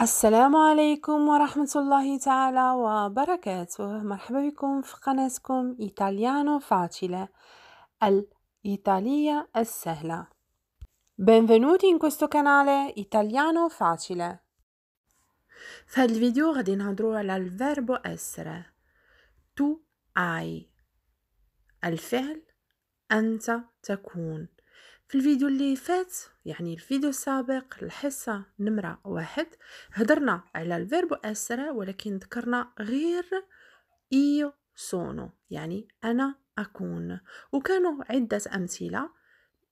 السلام عليكم ورحمة الله تعالى وبركاته مرحبا بكم في قناتكم إيطاليانو فاciله الإيطالية السهلة benvenuti in questo canale Italiano facile في هذا الفيديو غادي نهضرو على الفيربو essere tu hai الفعل أنت تكون في الفيديو اللي فات يعني الفيديو السابق الحصة نمرة واحد هدرنا على الفيرب أسرع ولكن ذكرنا غير إيو سونو يعني أنا أكون وكانوا عدة أمثلة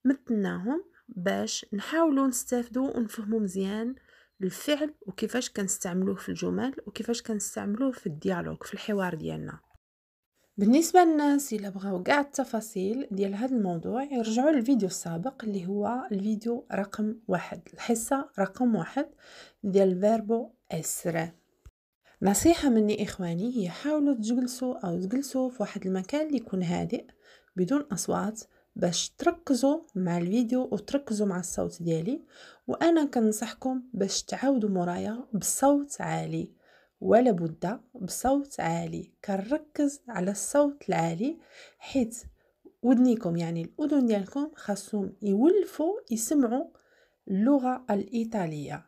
متناهم باش نحاولوا نستافدوا ونفهموا مزيان الفعل وكيفاش كنستعملوه في الجمل وكيفاش كنستعملوه في الديالوج في الحوار ديالنا بالنسبة للناس اللي بغاو كاع التفاصيل ديال هذا الموضوع يرجعوا للفيديو السابق اللي هو الفيديو رقم واحد الحصة رقم واحد ديال فيربو اسر نصيحة مني إخواني هي حاولوا تجلسوا أو تجلسوا في واحد المكان اللي يكون هادئ بدون أصوات باش تركزوا مع الفيديو وتركزوا مع الصوت ديالي وأنا كنصحكم باش تعاودوا مرايا بصوت عالي ولابد بصوت عالي كنركز على الصوت العالي حيت ودنيكم يعني الاذن ديالكم خاصهم يولفوا يسمعوا اللغه الايطاليه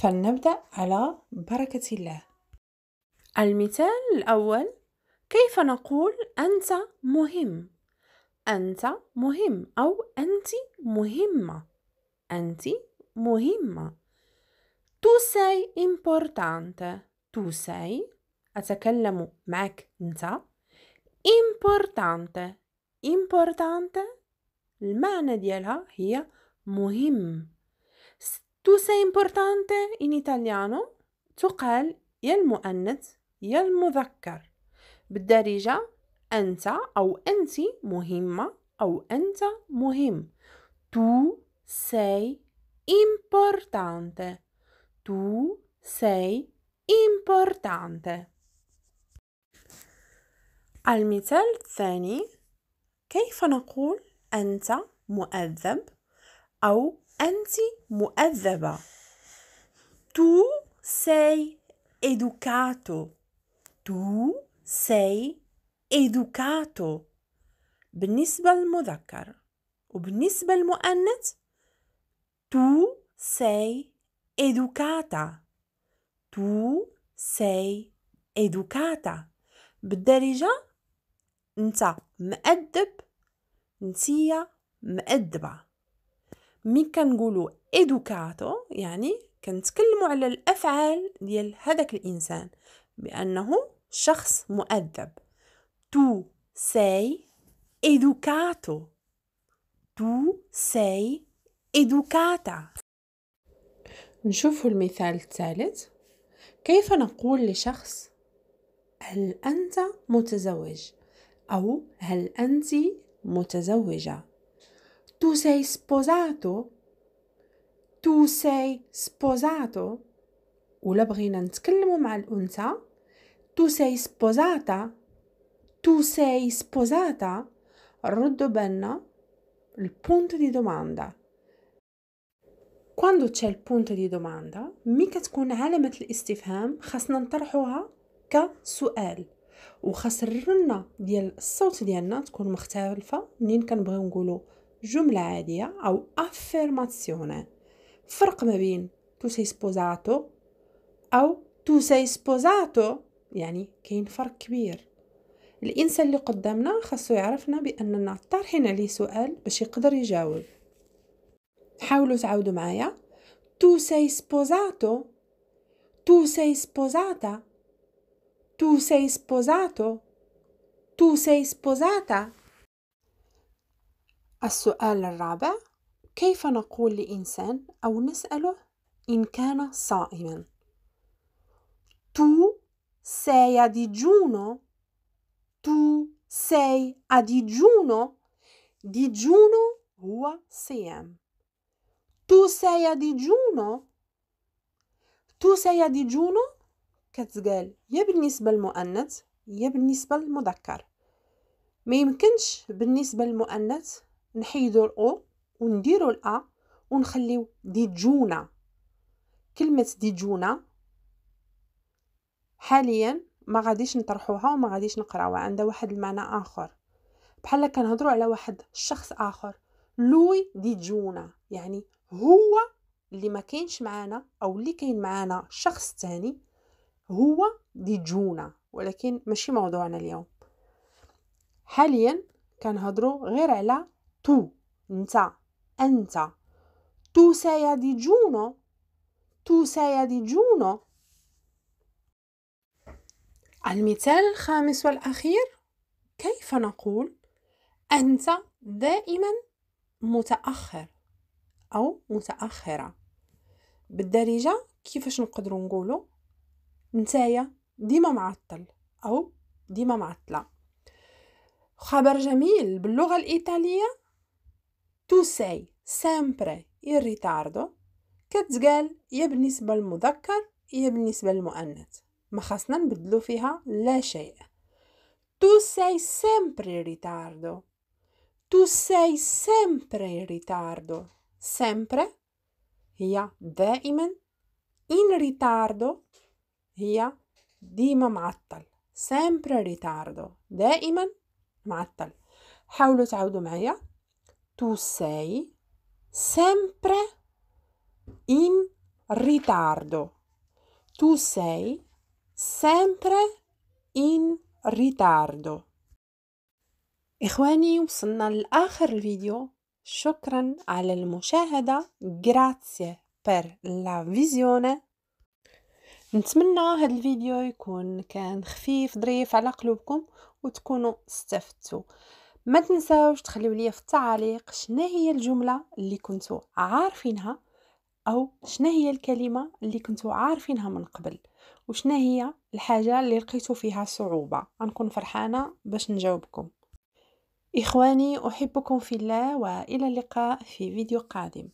فلنبدا على بركه الله المثال الاول كيف نقول انت مهم انت مهم او انت مهمه انت مهمه Tu sei importante. Tu sei أتكلم معك أنت importante importante المعنى ديالها هي مهم tu sei importante in italiano تقال يا المؤنث يا المذكر بالدارجة أنت أو أنت مهمة أو أنت مهم tu sei importante Tu sei importante. المثال الثاني كيف نقول أنت مؤذب أو أنت مؤذبة Tu sei educato Tu sei educato بالنسبة للمذكر وبالنسبة للمؤنث tu sei educata tu sei educata بالدارجة نتا مأدب نتيا مأدبة مي كنقولو educato يعني كنتكلمو على الأفعال ديال هداك الإنسان بأنه شخص مؤدب tu sei educato tu sei educata نشوفوا المثال الثالث كيف نقول لشخص هل أنت متزوج أو هل أنت متزوجة Tu sei sposato Tu sei sposato ولا بغينا نتكلموا مع الأنثى Tu sei sposata Tu sei sposata ردوا بالنا البونت دي دوماندا كواندو تشا البونت دي دوماندا مي كتكون علامة الاستفهام خاصنا نطرحوها كسؤال وخاص الرنة ديال الصوت ديالنا تكون مختلفة منين كنبغيو نقولو جملة عادية أو أفيرماسيون فرق ما بين تو سي سبوزاتو أو تو سي سبوزاتو يعني كاين فرق كبير الانسان اللي قدامنا خاصو يعرفنا باننا طارحين عليه سؤال باش يقدر يجاوب حاولوا تعودوا معايا tu sei sposato tu sei sposata tu sei sposato tu sei sposata السؤال الرابع كيف نقول لإنسان أو نسأله إن كان صائما tu sei a digiuno tu sei a digiuno digiuno هو صيام Tu sei a digiuno? Tu sei a digiuno كتقال يا بالنسبة للمؤنث يا بالنسبة للمذكر ما يمكنش بالنسبة للمؤنث نحيدو الأو ونديرو الأ ونخليو ديجونا كلمة ديجونا حاليا ما غاديش نطرحوها وما غاديش نقراوها عندها واحد المعنى آخر بحال كنهضروا على واحد الشخص آخر لوي ديجونا يعني هو اللي ما كاينش معانا او اللي كاين معانا شخص تاني هو ديجونا ولكن ماشي موضوعنا اليوم حاليا كنهضروا غير على تو انت انت تو سايا دي digiuno تو سايا دي digiuno المثال الخامس والأخير كيف نقول أنت دائما متأخر أو متأخرة بالدارجة كيفاش نقدروا نقولوا نتايا ديما معطل أو ديما معطلة خبر جميل باللغة الإيطالية تو ساي سامبري إن ريتاردو كتقال يا بالنسبة للمذكر يا بالنسبة للمؤنث ما خاصنا نبدلو فيها لا شيء تو ساي سامبري ريتاردو تو ساي سامبري ريتاردو sempre, هي دائما, in ritardo, هي ديما mattal, sempre in ritardo دائما mattal. حاولوا تعاودوا معايا tu sei sempre in ritardo tu sei sempre in ritardo إخواني وصلنا لآخر الفيديو شكرا على المشاهدة grazie per لا visione نتمنى هذا الفيديو يكون كان خفيف ظريف على قلوبكم وتكونوا استفدتوا ما تنساوش تخليوا لي في التعليق شنو هي الجمله اللي كنتوا عارفينها او شنو هي الكلمه اللي كنتوا عارفينها من قبل وشنو هي الحاجه اللي لقيتوا فيها صعوبه غنكون فرحانه باش نجاوبكم إخواني أحبكم في الله وإلى اللقاء في فيديو قادم